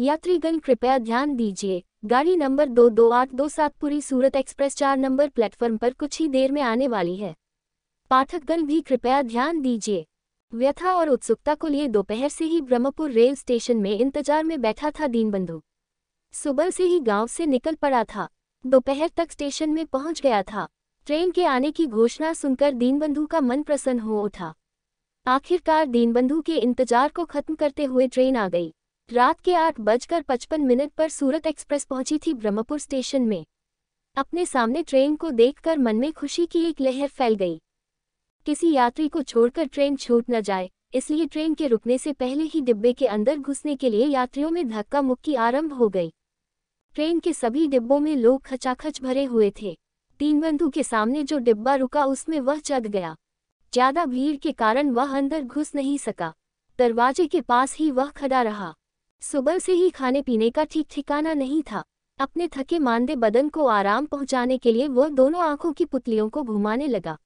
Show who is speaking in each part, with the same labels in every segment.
Speaker 1: यात्रीगण कृपया ध्यान दीजिए गाड़ी नंबर दो दो आठ दो सातपुरी सूरत एक्सप्रेस चार नंबर प्लेटफॉर्म पर कुछ ही देर में आने वाली है पाठकगण भी कृपया ध्यान दीजिए व्यथा और उत्सुकता को लिए दोपहर से ही ब्रह्मपुर रेल स्टेशन में इंतजार में बैठा था दीनबंधु सुबह से ही गांव से निकल पड़ा था दोपहर तक स्टेशन में पहुंच गया था ट्रेन के आने की घोषणा सुनकर दीनबंधु का मन प्रसन्न हो उठा आखिरकार दीनबंधु के इंतजार को खत्म करते हुए ट्रेन आ गई रात के आठ बजकर पचपन मिनट पर सूरत एक्सप्रेस पहुंची थी ब्रह्मपुर स्टेशन में अपने सामने ट्रेन को देखकर मन में खुशी की एक लहर फैल गई किसी यात्री को छोड़कर ट्रेन छूट न जाए इसलिए ट्रेन के रुकने से पहले ही डिब्बे के अंदर घुसने के लिए यात्रियों में धक्का मुक्की आरंभ हो गई ट्रेन के सभी डिब्बों में लोग खचाखच भरे हुए थे तीन बंधु के सामने जो डिब्बा रुका उसमें वह चद गया ज्यादा भीड़ के कारण वह अंदर घुस नहीं सका दरवाजे के पास ही वह खड़ा रहा सुबह से ही खाने पीने का ठीक ठिकाना नहीं था अपने थके मानदे बदन को आराम पहुंचाने के लिए वह दोनों आंखों की पुतलियों को घुमाने लगा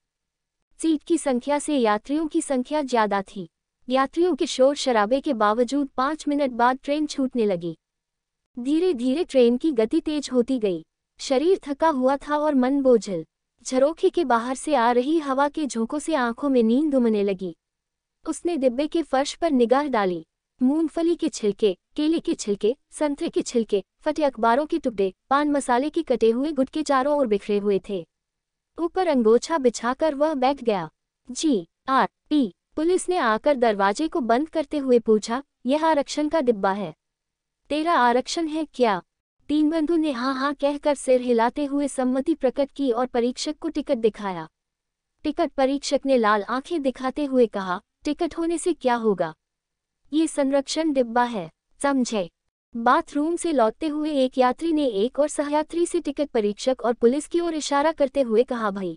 Speaker 1: सीट की संख्या से यात्रियों की संख्या ज्यादा थी यात्रियों के शोर शराबे के बावजूद पांच मिनट बाद ट्रेन छूटने लगी धीरे धीरे ट्रेन की गति तेज होती गई शरीर थका हुआ था और मन बोझल झरोखे के बाहर से आ रही हवा के झोंकों से आंखों में नींद उमने लगी उसने डिब्बे के फर्श पर निगाह डाली मूंगफली के छिलके केले के छिलके संतरे के छिलके फटे अखबारों के टुकड़े पान मसाले के कटे हुए गुटके चारों ओर बिखरे हुए थे ऊपर अंगोछा बिछाकर वह बैठ गया जी आर पी पुलिस ने आकर दरवाजे को बंद करते हुए पूछा यह आरक्षण का डिब्बा है तेरा आरक्षण है क्या तीन बंधु ने हाँ हाँ कहकर सिर हिलाते हुए सम्मति प्रकट की और परीक्षक को टिकट दिखाया टिकट परीक्षक ने लाल आंखें दिखाते हुए कहा टिकट होने से क्या होगा ये संरक्षण डिब्बा है समझे बाथरूम से लौटते हुए एक यात्री ने एक और सहयात्री से टिकट परीक्षक और पुलिस की ओर इशारा करते हुए कहा भाई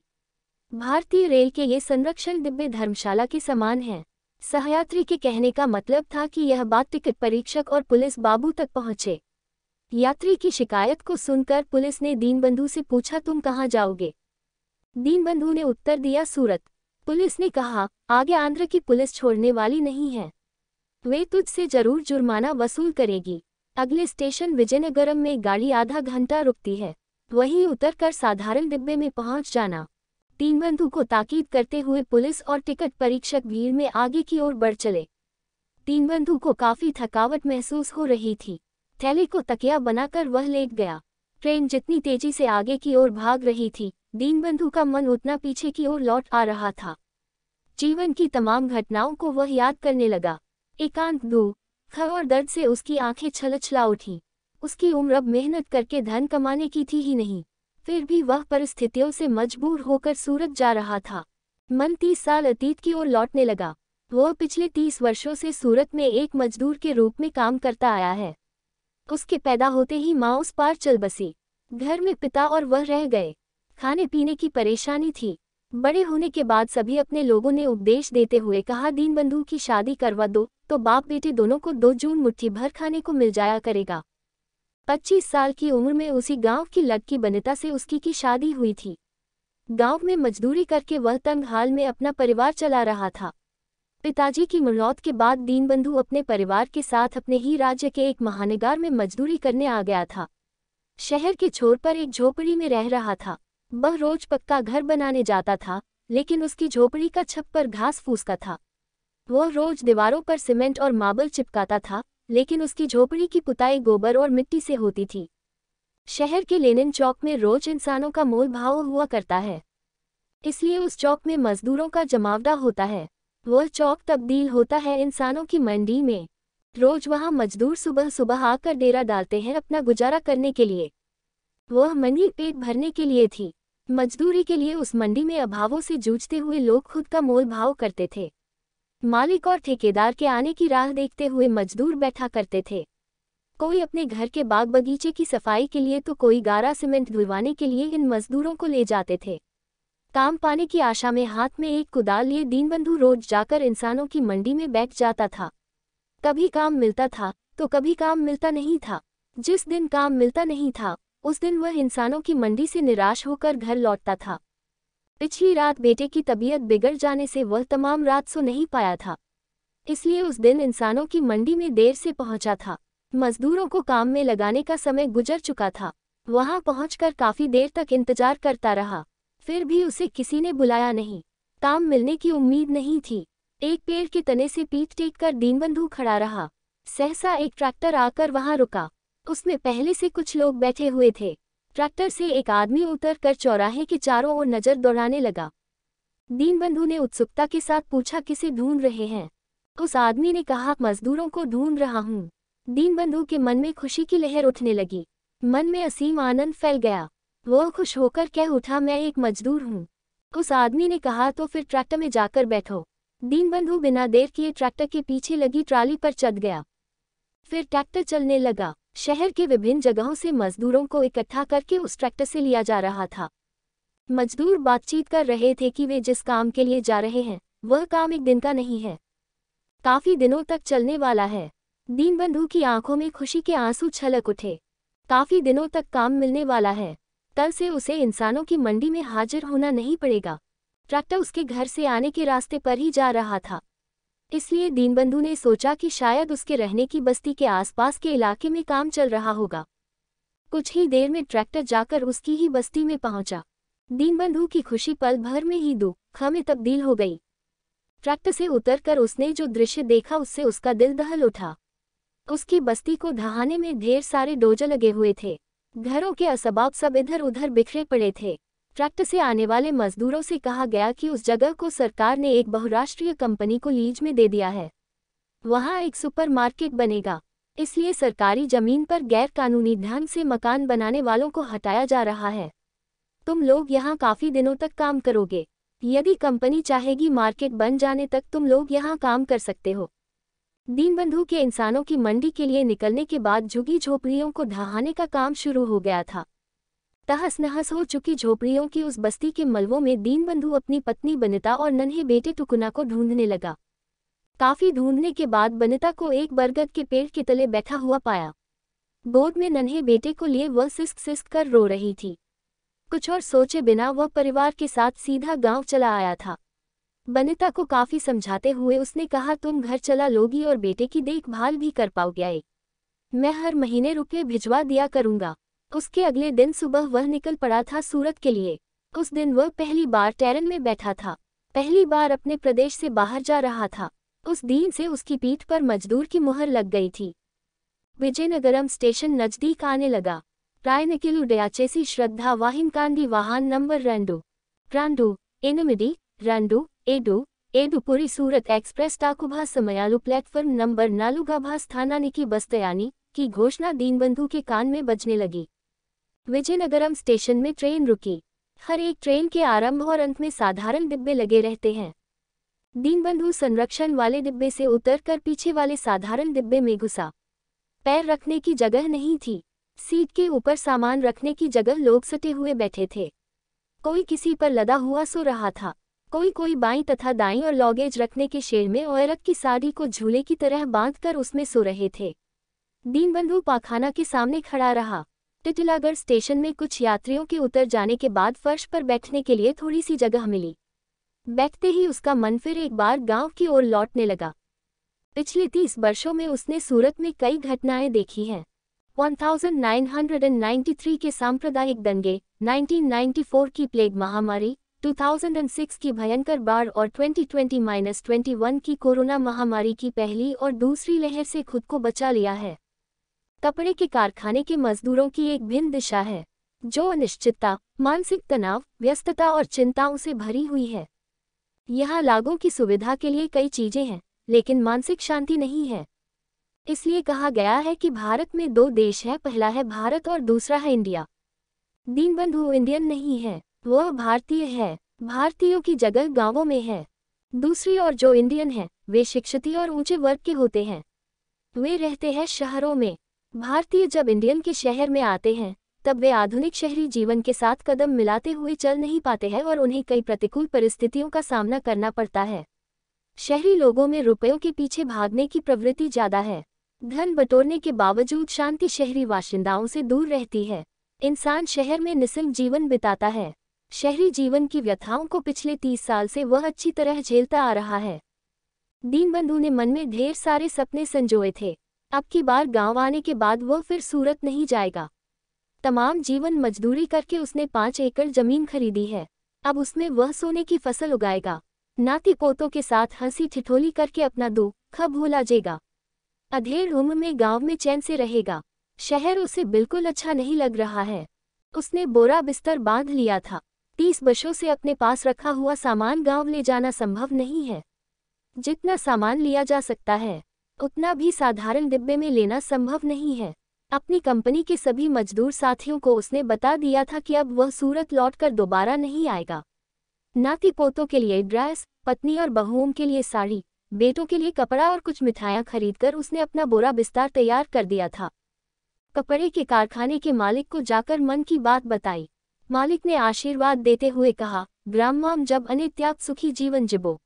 Speaker 1: भारतीय रेल के ये संरक्षण डिब्बे धर्मशाला के समान हैं सहयात्री के कहने का मतलब था कि यह बात टिकट परीक्षक और पुलिस बाबू तक पहुंचे यात्री की शिकायत को सुनकर पुलिस ने दीनबंधु से पूछा तुम कहाँ जाओगे दीनबंधु ने उत्तर दिया सूरत पुलिस ने कहा आगे आंध्र की पुलिस छोड़ने वाली नहीं है वे तुझसे जरूर जुर्माना वसूल करेगी अगले स्टेशन विजयनगरम में गाड़ी आधा घंटा रुकती है वहीं उतरकर साधारण डिब्बे में पहुंच जाना तीन बंधु को ताकीद करते हुए पुलिस और टिकट परीक्षक भीड़ में आगे की ओर बढ़ चले तीन बंधु को काफी थकावट महसूस हो रही थी थैले को तकिया बनाकर वह लेट गया ट्रेन जितनी तेजी से आगे की ओर भाग रही थी दीनबंधु का मन उतना पीछे की ओर लौट आ रहा था जीवन की तमाम घटनाओं को वह याद करने लगा एकांत दो खर और दर्द से उसकी आंखें छलछला उठी उसकी उम्र अब मेहनत करके धन कमाने की थी ही नहीं फिर भी वह परिस्थितियों से मजबूर होकर सूरत जा रहा था मन तीस साल अतीत की ओर लौटने लगा वह पिछले तीस वर्षों से सूरत में एक मजदूर के रूप में काम करता आया है उसके पैदा होते ही माँ उस पार चल बसी घर में पिता और वह रह गए खाने पीने की परेशानी थी बड़े होने के बाद सभी अपने लोगों ने उपदेश देते हुए कहा दीनबंधु की शादी करवा दो तो बाप बेटे दोनों को दो जून मुट्ठी भर खाने को मिल जाया करेगा पच्चीस साल की उम्र में उसी गांव की लड़की बनिता से उसकी की शादी हुई थी गांव में मजदूरी करके वह तंग हाल में अपना परिवार चला रहा था पिताजी की मौत के बाद दीनबंधु अपने परिवार के साथ अपने ही राज्य के एक महानगार में मजदूरी करने आ गया था शहर के छोर पर एक झोपड़ी में रह रहा था वह रोज पक्का घर बनाने जाता था लेकिन उसकी झोपड़ी का छप्पर घास फूस का था वह रोज दीवारों पर सीमेंट और मार्बल चिपकाता था लेकिन उसकी झोपड़ी की पुताई गोबर और मिट्टी से होती थी शहर के लेनिन चौक में रोज इंसानों का मोल भाव हुआ करता है इसलिए उस चौक में मजदूरों का जमावड़ा होता है वह चौक तब्दील होता है इंसानों की मंडी में रोज वहाँ मजदूर सुबह सुबह आकर डेरा डालते हैं अपना गुजारा करने के लिए वह मंडी पेट भरने के लिए थी मजदूरी के लिए उस मंडी में अभावों से जूझते हुए लोग खुद का मोल भाव करते थे मालिक और ठेकेदार के आने की राह देखते हुए मजदूर बैठा करते थे कोई अपने घर के बाग बगीचे की सफाई के लिए तो कोई गारा सीमेंट धुलवाने के लिए इन मजदूरों को ले जाते थे काम पाने की आशा में हाथ में एक कुदाल लिए दीनबंधु रोड जाकर इंसानों की मंडी में बैठ जाता था कभी काम मिलता था तो कभी काम मिलता नहीं था जिस दिन काम मिलता नहीं था उस दिन वह इंसानों की मंडी से निराश होकर घर लौटता था पिछली रात बेटे की तबीयत बिगड़ जाने से वह तमाम रात सो नहीं पाया था इसलिए उस दिन इंसानों की मंडी में देर से पहुंचा था मजदूरों को काम में लगाने का समय गुजर चुका था वहां पहुंचकर काफी देर तक इंतजार करता रहा फिर भी उसे किसी ने बुलाया नहीं काम मिलने की उम्मीद नहीं थी एक पेड़ के तने से पीट टेक कर दीनबंधु खड़ा रहा सहसा एक ट्रैक्टर आकर वहां रुका उसमें पहले से कुछ लोग बैठे हुए थे ट्रैक्टर से एक आदमी उतर कर चौराहे के चारों ओर नजर दौड़ाने लगा दीनबंधु ने उत्सुकता के साथ पूछा किसे ढूंढ रहे हैं उस आदमी ने कहा मजदूरों को ढूंढ रहा हूँ दीनबंधु के मन में खुशी की लहर उठने लगी मन में असीम आनंद फैल गया वह खुश होकर कह उठा मैं एक मजदूर हूँ उस आदमी ने कहा तो फिर ट्रैक्टर में जाकर बैठो दीनबंधु बिना देर किए ट्रैक्टर के पीछे लगी ट्राली पर चढ़ गया फिर ट्रैक्टर चलने लगा शहर के विभिन्न जगहों से मजदूरों को इकट्ठा करके उस ट्रैक्टर से लिया जा रहा था मजदूर बातचीत कर रहे थे कि वे जिस काम के लिए जा रहे हैं वह काम एक दिन का नहीं है काफी दिनों तक चलने वाला है दीनबंधु की आंखों में खुशी के आंसू छलक उठे काफी दिनों तक काम मिलने वाला है कल से उसे इंसानों की मंडी में हाजिर होना नहीं पड़ेगा ट्रैक्टर उसके घर से आने के रास्ते पर ही जा रहा था इसलिए दीनबंधु ने सोचा कि शायद उसके रहने की बस्ती के आसपास के इलाके में काम चल रहा होगा कुछ ही देर में ट्रैक्टर जाकर उसकी ही बस्ती में पहुंचा दीनबंधु की खुशी पल भर में ही दो में तब्दील हो गई ट्रैक्टर से उतरकर उसने जो दृश्य देखा उससे उसका दिल दहल उठा उसकी बस्ती को ढहाने में ढेर सारे डोजे लगे हुए थे घरों के असबाब सब इधर उधर बिखरे पड़े थे ट्रैक्टर से आने वाले मजदूरों से कहा गया कि उस जगह को सरकार ने एक बहुराष्ट्रीय कंपनी को लीज में दे दिया है वहां एक सुपरमार्केट बनेगा इसलिए सरकारी जमीन पर गैरकानूनी ढंग से मकान बनाने वालों को हटाया जा रहा है तुम लोग यहाँ काफ़ी दिनों तक काम करोगे यदि कंपनी चाहेगी मार्केट बन जाने तक तुम लोग यहाँ काम कर सकते हो दीनबंधु के इंसानों की मंडी के लिए निकलने के बाद झुगी झोपड़ियों को ढहाने का काम शुरू हो गया था तहस नहस हो चुकी झोपड़ियों की उस बस्ती के मलबों में दीनबंधु अपनी पत्नी बनिता और नन्हे बेटे टुकुना को ढूंढने लगा काफी ढूंढने के बाद बनिता को एक बरगद के पेड़ के तले बैठा हुआ पाया गोद में नन्हे बेटे को लिए वह सिस्क सिस्क कर रो रही थी कुछ और सोचे बिना वह परिवार के साथ सीधा गांव चला आया था बनिता को काफी समझाते हुए उसने कहा तुम घर चला लोगी और बेटे की देखभाल भी कर पाओगे मैं हर महीने रुपये भिजवा दिया करूंगा उसके अगले दिन सुबह वह निकल पड़ा था सूरत के लिए उस दिन वह पहली बार टेरन में बैठा था पहली बार अपने प्रदेश से बाहर जा रहा था उस दिन से उसकी पीठ पर मजदूर की मुहर लग गई थी विजयनगरम स्टेशन नजदीक आने लगा రాయనకిలు श्रद्धा वाहिन వాహింకాండి वाहन नंबर रंडू रंडू ఎనిమిది रंडू एडू ఏడు सूरत एक्सप्रेस ఎక్స్ప్రెస్ समयालु प्लेटफॉर्म नंबर నంబర్ నాలుగాభా స్థానానికి बस्तयानी की घोषणा दीनबंधु के कान में बजने लगी विजयनगरम स्टेशन में ट्रेन रुकी हर एक ट्रेन के आरंभ और अंत में साधारण डिब्बे लगे रहते हैं दीनबंधु संरक्षण वाले डिब्बे से उतरकर पीछे वाले साधारण डिब्बे में घुसा पैर रखने की जगह नहीं थी सीट के ऊपर सामान रखने की जगह लोग सटे हुए बैठे थे कोई किसी पर लदा हुआ सो रहा था कोई कोई बाई तथा दाई और लॉगेज रखने के शेर में औरत की साड़ी को झूले की तरह बांधकर उसमें सो रहे थे दीनबंधु पाखाना के सामने खड़ा रहा टिथिलागढ़ स्टेशन में कुछ यात्रियों के उतर जाने के बाद फर्श पर बैठने के लिए थोड़ी सी जगह मिली बैठते ही उसका मन फिर एक बार गांव की ओर लौटने लगा पिछले तीस वर्षों में उसने सूरत में कई घटनाएं देखी हैं 1993 के सांप्रदायिक दंगे 1994 की प्लेग महामारी 2006 की भयंकर बाढ़ और 2020-21 की कोरोना महामारी की पहली और दूसरी लहर से खुद को बचा लिया है कपड़े के कारखाने के मजदूरों की एक भिन्न दिशा है जो अनिश्चितता मानसिक तनाव व्यस्तता और चिंताओं से भरी हुई है यहाँ लागों की सुविधा के लिए कई चीजें हैं लेकिन मानसिक शांति नहीं है इसलिए कहा गया है कि भारत में दो देश हैं पहला है भारत और दूसरा है इंडिया दीनबंधु इंडियन नहीं है वह भारतीय है भारतीयों की जगह गांवों में है दूसरी ओर जो इंडियन है वे शिक्षित और ऊंचे वर्ग के होते हैं वे रहते हैं शहरों में भारतीय जब इंडियन के शहर में आते हैं तब वे आधुनिक शहरी जीवन के साथ कदम मिलाते हुए चल नहीं पाते हैं और उन्हें कई प्रतिकूल परिस्थितियों का सामना करना पड़ता है शहरी लोगों में रुपयों के पीछे भागने की प्रवृत्ति ज्यादा है धन बटोरने के बावजूद शांति शहरी वाशिंदाओं से दूर रहती है इंसान शहर में निसम जीवन बिताता है शहरी जीवन की व्यथाओं को पिछले तीस साल से वह अच्छी तरह झेलता आ रहा है दीनबंधु ने मन में ढेर सारे सपने संजोए थे अब की बार गांव आने के बाद वह फिर सूरत नहीं जाएगा तमाम जीवन मजदूरी करके उसने पाँच एकड़ जमीन खरीदी है अब उसमें वह सोने की फसल उगाएगा नाती पोतों के साथ हंसी ठिठोली करके अपना दो खब भूला अधेड़ उम्र में गांव में चैन से रहेगा शहर उसे बिल्कुल अच्छा नहीं लग रहा है उसने बोरा बिस्तर बांध लिया था तीस बशों से अपने पास रखा हुआ सामान गांव ले जाना संभव नहीं है जितना सामान लिया जा सकता है उतना भी साधारण डिब्बे में लेना संभव नहीं है अपनी कंपनी के सभी मजदूर साथियों को उसने बता दिया था कि अब वह सूरत लौटकर दोबारा नहीं आएगा नाती पोतों के लिए ड्रेस पत्नी और बहुओं के लिए साड़ी बेटों के लिए कपड़ा और कुछ मिठाइयाँ खरीदकर उसने अपना बोरा बिस्तार तैयार कर दिया था कपड़े के कारखाने के मालिक को जाकर मन की बात बताई मालिक ने आशीर्वाद देते हुए कहा ग्राम जब अनित्याग सुखी जीवन जिबो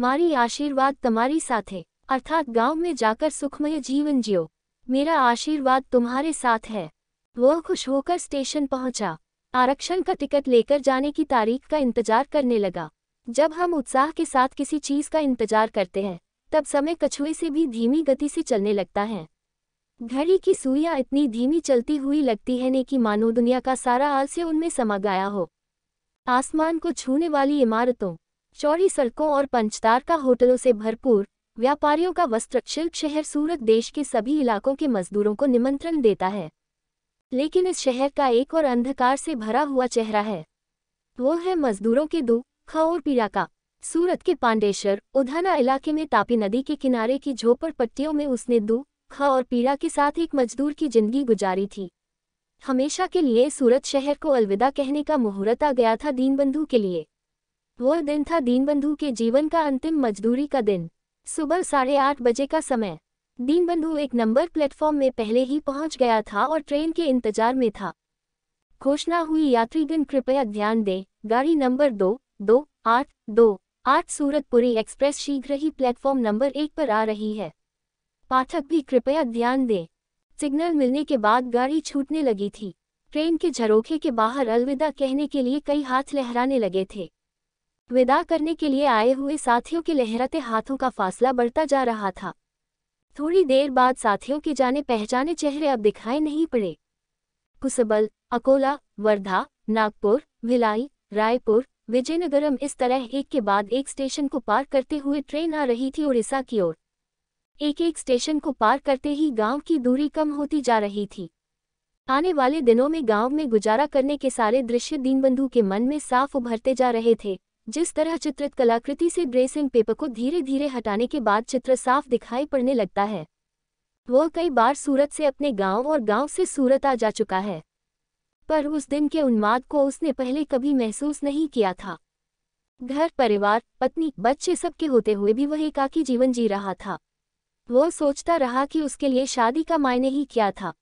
Speaker 1: मारी आशीर्वाद तुम्हारी साथे अर्थात गांव में जाकर सुखमय जीवन जियो मेरा आशीर्वाद तुम्हारे साथ है वह खुश होकर स्टेशन पहुंचा आरक्षण का टिकट लेकर जाने की तारीख का इंतजार करने लगा जब हम उत्साह के साथ किसी चीज़ का इंतजार करते हैं तब समय कछुए से भी धीमी गति से चलने लगता है घड़ी की सुइयां इतनी धीमी चलती हुई लगती है ने कि मानो दुनिया का सारा आलस्य उनमें समा गया हो आसमान को छूने वाली इमारतों चौड़ी सड़कों और पंचतार का होटलों से भरपूर व्यापारियों का वस्त्र शिल्प शहर सूरत देश के सभी इलाकों के मजदूरों को निमंत्रण देता है लेकिन इस शहर का एक और अंधकार से भरा हुआ चेहरा है वो है मजदूरों के दुख और पीड़ा का सूरत के पांडेश्वर उधाना इलाके में तापी नदी के किनारे की झोपड़ पट्टियों में उसने दुख और पीड़ा के साथ एक मजदूर की जिंदगी गुजारी थी हमेशा के लिए सूरत शहर को अलविदा कहने का मुहूर्त आ गया था दीनबंधु के लिए वह दिन था दीनबंधु के जीवन का अंतिम मजदूरी का दिन सुबह साढ़े आठ बजे का समय दीनबंधु एक नंबर प्लेटफॉर्म में पहले ही पहुंच गया था और ट्रेन के इंतजार में था घोषणा हुई यात्रीगण कृपया ध्यान दें गाड़ी नंबर दो दो आठ दो आठ सूरतपुरी एक्सप्रेस शीघ्र ही प्लेटफॉर्म नंबर एक पर आ रही है पाठक भी कृपया ध्यान दें सिग्नल मिलने के बाद गाड़ी छूटने लगी थी ट्रेन के झरोखे के बाहर अलविदा कहने के लिए कई हाथ लहराने लगे थे विदा करने के लिए आए हुए साथियों के लहराते हाथों का फासला बढ़ता जा रहा था थोड़ी देर बाद साथियों के जाने पहचाने चेहरे अब दिखाई नहीं पड़े कुसबल अकोला वर्धा नागपुर भिलाई रायपुर विजयनगरम इस तरह एक के बाद एक स्टेशन को पार करते हुए ट्रेन आ रही थी उड़ीसा की ओर एक एक स्टेशन को पार करते ही गांव की दूरी कम होती जा रही थी आने वाले दिनों में गांव में गुजारा करने के सारे दृश्य दीनबंधु के मन में साफ उभरते जा रहे थे जिस तरह चित्रित कलाकृति से ब्रेसिंग पेपर को धीरे धीरे हटाने के बाद चित्र साफ दिखाई पड़ने लगता है वह कई बार सूरत से अपने गांव और गांव से सूरत आ जा चुका है पर उस दिन के उन्माद को उसने पहले कभी महसूस नहीं किया था घर परिवार पत्नी बच्चे सबके होते हुए भी वह एकाकी जीवन जी रहा था वह सोचता रहा कि उसके लिए शादी का मायने ही क्या था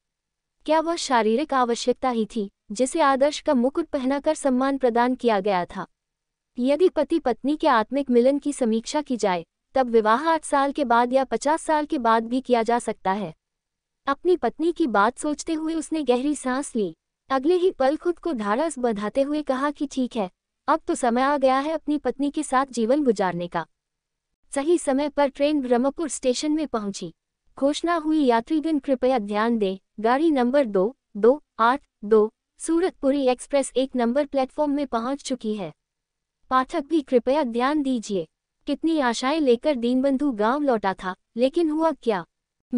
Speaker 1: क्या वह शारीरिक आवश्यकता ही थी जिसे आदर्श का मुकुट पहनाकर सम्मान प्रदान किया गया था यदि पति पत्नी के आत्मिक मिलन की समीक्षा की जाए तब विवाह आठ साल के बाद या पचास साल के बाद भी किया जा सकता है अपनी पत्नी की बात सोचते हुए उसने गहरी सांस ली अगले ही पल खुद को धारस बंधाते हुए कहा कि ठीक है अब तो समय आ गया है अपनी पत्नी के साथ जीवन गुजारने का सही समय पर ट्रेन ब्रह्मपुर स्टेशन में पहुंची घोषणा हुई यात्रीगण कृपया ध्यान दें गाड़ी नंबर दो दो आठ दो सूरतपुरी एक्सप्रेस एक नंबर प्लेटफॉर्म में पहुंच चुकी है पाठक भी कृपया ध्यान दीजिए कितनी आशाएं लेकर दीनबंधु गांव लौटा था लेकिन हुआ क्या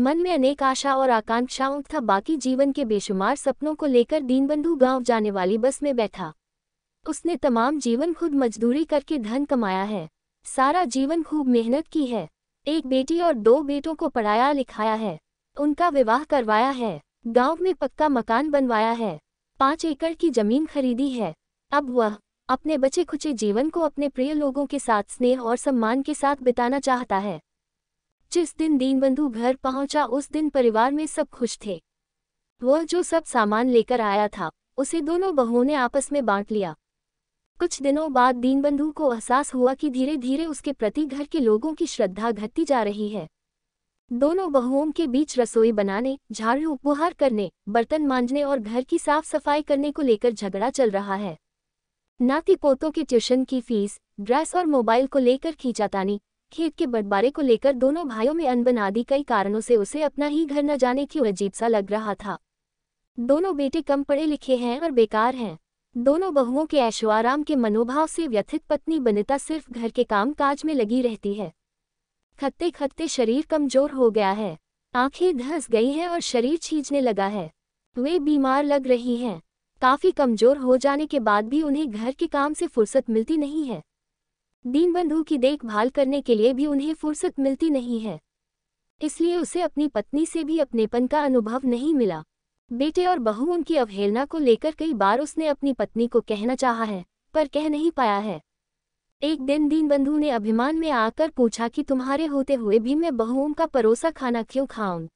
Speaker 1: मन में अनेक आशा और आकांक्षाओं था बाकी जीवन के बेशुमार सपनों को लेकर दीनबंधु गांव जाने वाली बस में बैठा उसने तमाम जीवन खुद मजदूरी करके धन कमाया है सारा जीवन खूब मेहनत की है एक बेटी और दो बेटों को पढ़ाया लिखाया है उनका विवाह करवाया है गांव में पक्का मकान बनवाया है पांच एकड़ की जमीन खरीदी है अब वह अपने बचे खुचे जीवन को अपने प्रिय लोगों के साथ स्नेह और सम्मान के साथ बिताना चाहता है जिस दिन दीनबंधु घर पहुंचा उस दिन परिवार में सब खुश थे वह जो सब सामान लेकर आया था उसे दोनों बहुओं ने आपस में बांट लिया कुछ दिनों बाद दीनबंधु को एहसास हुआ कि धीरे धीरे उसके प्रति घर के लोगों की श्रद्धा घटती जा रही है दोनों बहुओं के बीच रसोई बनाने झाड़ू उपहार करने बर्तन मांजने और घर की साफ सफाई करने को लेकर झगड़ा चल रहा है नाती पोतों के ट्यूशन की फीस ड्रेस और मोबाइल को लेकर खींचातानी खेत के बंटवारे को लेकर दोनों भाइयों में अनबन आदि कई कारणों से उसे अपना ही घर न जाने की अजीब सा लग रहा था दोनों बेटे कम पढ़े लिखे हैं और बेकार हैं दोनों बहुओं के ऐशोआराम के मनोभाव से व्यथित पत्नी बनिता सिर्फ घर के काम काज में लगी रहती है खत्ते खत्ते शरीर कमजोर हो गया है आंखें धंस गई हैं और शरीर छींचने लगा है वे बीमार लग रही हैं काफ़ी कमज़ोर हो जाने के बाद भी उन्हें घर के काम से फुर्सत मिलती नहीं है दीनबंधु की देखभाल करने के लिए भी उन्हें फुर्सत मिलती नहीं है इसलिए उसे अपनी पत्नी से भी अपनेपन का अनुभव नहीं मिला बेटे और बहू उनकी अवहेलना को लेकर कई बार उसने अपनी पत्नी को कहना चाहा है पर कह नहीं पाया है एक दिन दीनबंधु ने अभिमान में आकर पूछा कि तुम्हारे होते हुए भी मैं बहुओं का परोसा खाना क्यों खाऊं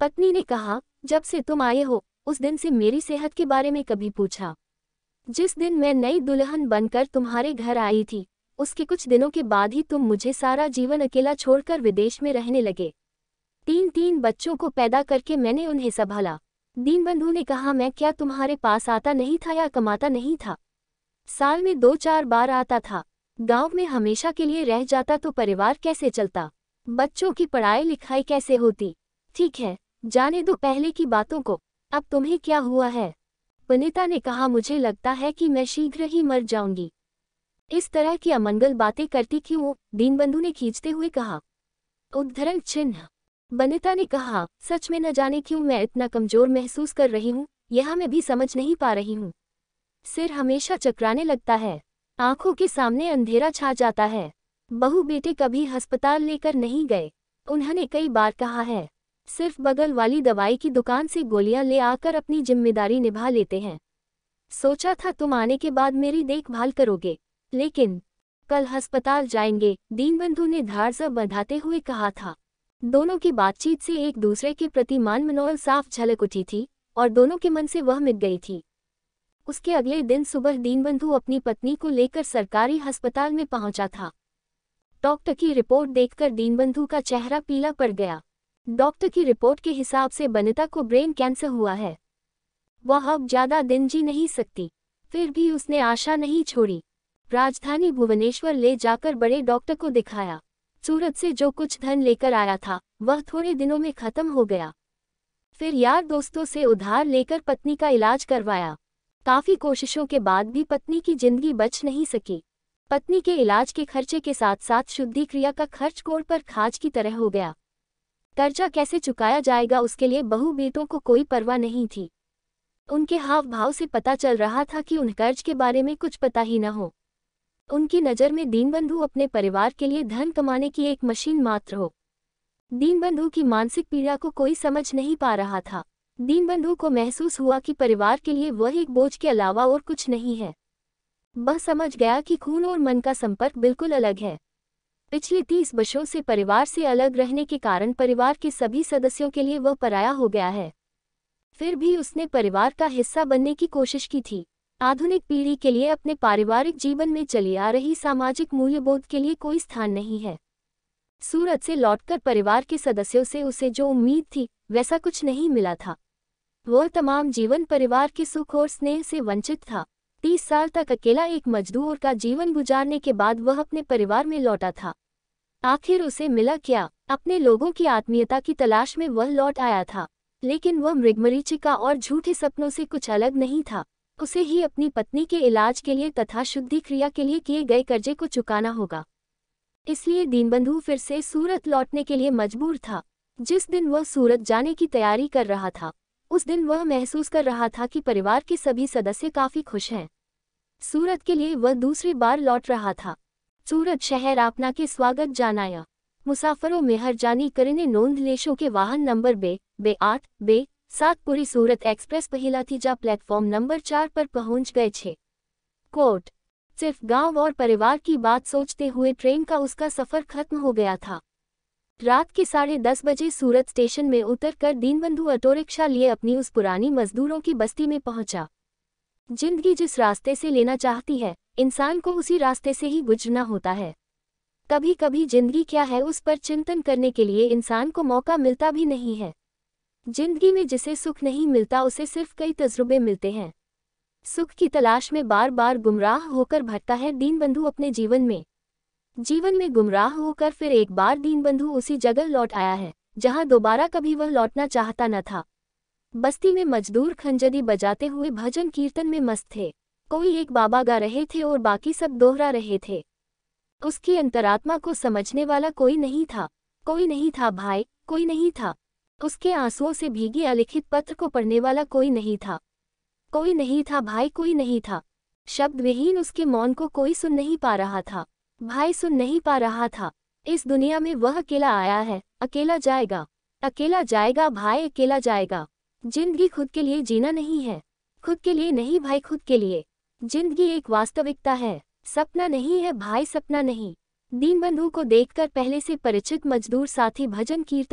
Speaker 1: पत्नी ने कहा जब से तुम आए हो उस दिन से मेरी सेहत के बारे में कभी पूछा जिस दिन मैं नई दुल्हन बनकर तुम्हारे घर आई थी उसके कुछ दिनों के बाद ही तुम मुझे सारा जीवन अकेला छोड़कर विदेश में रहने लगे तीन तीन बच्चों को पैदा करके मैंने उन्हें संभाला दीनबंधु ने कहा मैं क्या तुम्हारे पास आता नहीं था या कमाता नहीं था साल में दो चार बार आता था गांव में हमेशा के लिए रह जाता तो परिवार कैसे चलता बच्चों की पढ़ाई लिखाई कैसे होती ठीक है जाने दो पहले की बातों को अब तुम्हें क्या हुआ है वनिता ने कहा मुझे लगता है कि मैं शीघ्र ही मर जाऊंगी इस तरह की अमंगल बातें करती क्यों दीनबंधु ने खींचते हुए कहा उद्धरण चिन्ह वनिता ने कहा सच में न जाने क्यों मैं इतना कमजोर महसूस कर रही हूँ यह मैं भी समझ नहीं पा रही हूँ सिर हमेशा चकराने लगता है आंखों के सामने अंधेरा छा जाता है बहू बेटे कभी अस्पताल लेकर नहीं गए उन्होंने कई बार कहा है सिर्फ बगल वाली दवाई की दुकान से गोलियां ले आकर अपनी जिम्मेदारी निभा लेते हैं सोचा था तुम आने के बाद मेरी देखभाल करोगे लेकिन कल अस्पताल जाएंगे दीनबंधु ने धारसा बंधाते हुए कहा था दोनों की बातचीत से एक दूसरे के प्रति मान मनोल साफ झलक उठी थी और दोनों के मन से वह मिट गई थी उसके अगले दिन सुबह दीनबंधु अपनी पत्नी को लेकर सरकारी अस्पताल में पहुंचा था डॉक्टर की रिपोर्ट देखकर दीनबंधु का चेहरा पीला पड़ गया डॉक्टर की रिपोर्ट के हिसाब से बनिता को ब्रेन कैंसर हुआ है वह अब ज्यादा दिन जी नहीं सकती फिर भी उसने आशा नहीं छोड़ी राजधानी भुवनेश्वर ले जाकर बड़े डॉक्टर को दिखाया सूरत से जो कुछ धन लेकर आया था वह थोड़े दिनों में खत्म हो गया फिर यार दोस्तों से उधार लेकर पत्नी का इलाज करवाया काफी कोशिशों के बाद भी पत्नी की जिंदगी बच नहीं सकी पत्नी के इलाज के खर्चे के साथ साथ शुद्धि क्रिया का खर्च कोड़ पर खाज की तरह हो गया कर्जा कैसे चुकाया जाएगा उसके लिए बहु बेटों को कोई परवाह नहीं थी उनके हाव भाव से पता चल रहा था कि उन कर्ज के बारे में कुछ पता ही न हो उनकी नज़र में दीनबंधु अपने परिवार के लिए धन कमाने की एक मशीन मात्र हो दीनबंधु की मानसिक पीड़ा को कोई समझ नहीं पा रहा था दीनबंधु को महसूस हुआ कि परिवार के लिए वह एक बोझ के अलावा और कुछ नहीं है वह समझ गया कि खून और मन का संपर्क बिल्कुल अलग है पिछले तीस वर्षों से परिवार से अलग रहने के कारण परिवार के सभी सदस्यों के लिए वह पराया हो गया है फिर भी उसने परिवार का हिस्सा बनने की कोशिश की थी आधुनिक पीढ़ी के लिए अपने पारिवारिक जीवन में चली आ रही सामाजिक मूल्यबोध के लिए कोई स्थान नहीं है सूरत से लौटकर परिवार के सदस्यों से उसे जो उम्मीद थी वैसा कुछ नहीं मिला था वह तमाम जीवन परिवार के सुख और स्नेह से वंचित था तीस साल तक अकेला एक मजदूर का जीवन गुजारने के बाद वह अपने परिवार में लौटा था आखिर उसे मिला क्या अपने लोगों की आत्मीयता की तलाश में वह लौट आया था लेकिन वह मृगमरीचिका और झूठे सपनों से कुछ अलग नहीं था उसे ही अपनी पत्नी के इलाज के लिए तथा शुद्धि क्रिया के लिए किए गए कर्जे को चुकाना होगा इसलिए दीनबंधु फिर से सूरत लौटने के लिए मजबूर था जिस दिन वह सूरत जाने की तैयारी कर रहा था उस दिन वह महसूस कर रहा था कि परिवार के सभी सदस्य काफ़ी खुश हैं सूरत के लिए वह दूसरी बार लौट रहा था सूरत शहर आपना के स्वागत जानाया मुसाफरों में हर जानी કરીને નોંધ के वाहन नंबर बे बे आठ बे બે સાત પૂરી સુરત એક્સપ્રેસ પહેલાથી प्लेटफॉर्म नंबर चार पर पहुंच गए પહોંચ कोर्ट सिर्फ गांव और परिवार की बात सोचते हुए ट्रेन का उसका सफर खत्म हो गया था रात के साढ़े दस बजे सूरत स्टेशन में उतरकर दीनबंधु ऑटो रिक्शा लिए अपनी उस पुरानी मजदूरों की बस्ती में पहुंचा जिंदगी जिस रास्ते से लेना चाहती है इंसान को उसी रास्ते से ही गुजरना होता है कभी कभी जिंदगी क्या है उस पर चिंतन करने के लिए इंसान को मौका मिलता भी नहीं है जिंदगी में जिसे सुख नहीं मिलता उसे सिर्फ कई तजुर्बे मिलते हैं सुख की तलाश में बार बार गुमराह होकर भटका है दीनबंधु अपने जीवन में जीवन में गुमराह होकर फिर एक बार दीनबंधु उसी जगह लौट आया है जहां दोबारा कभी वह लौटना चाहता न था बस्ती में मजदूर खंजरी बजाते हुए भजन कीर्तन में मस्त थे कोई एक बाबा गा रहे थे और बाकी सब दोहरा रहे थे उसकी अंतरात्मा को समझने वाला कोई नहीं था कोई नहीं था भाई कोई नहीं था उसके आंसुओं से भीगे अलिखित पत्र को पढ़ने वाला कोई नहीं था कोई नहीं था भाई कोई नहीं था शब्द विहीन उसके मौन को कोई सुन नहीं पा रहा था भाई सुन नहीं पा रहा था इस दुनिया में वह अकेला आया है अकेला जाएगा अकेला जाएगा भाई अकेला जाएगा जिंदगी खुद के लिए जीना नहीं है खुद के लिए नहीं भाई खुद के लिए जिंदगी एक वास्तविकता है सपना नहीं है भाई सपना नहीं दीनबंधु को देखकर पहले से परिचित मजदूर साथी भजन कीर्तन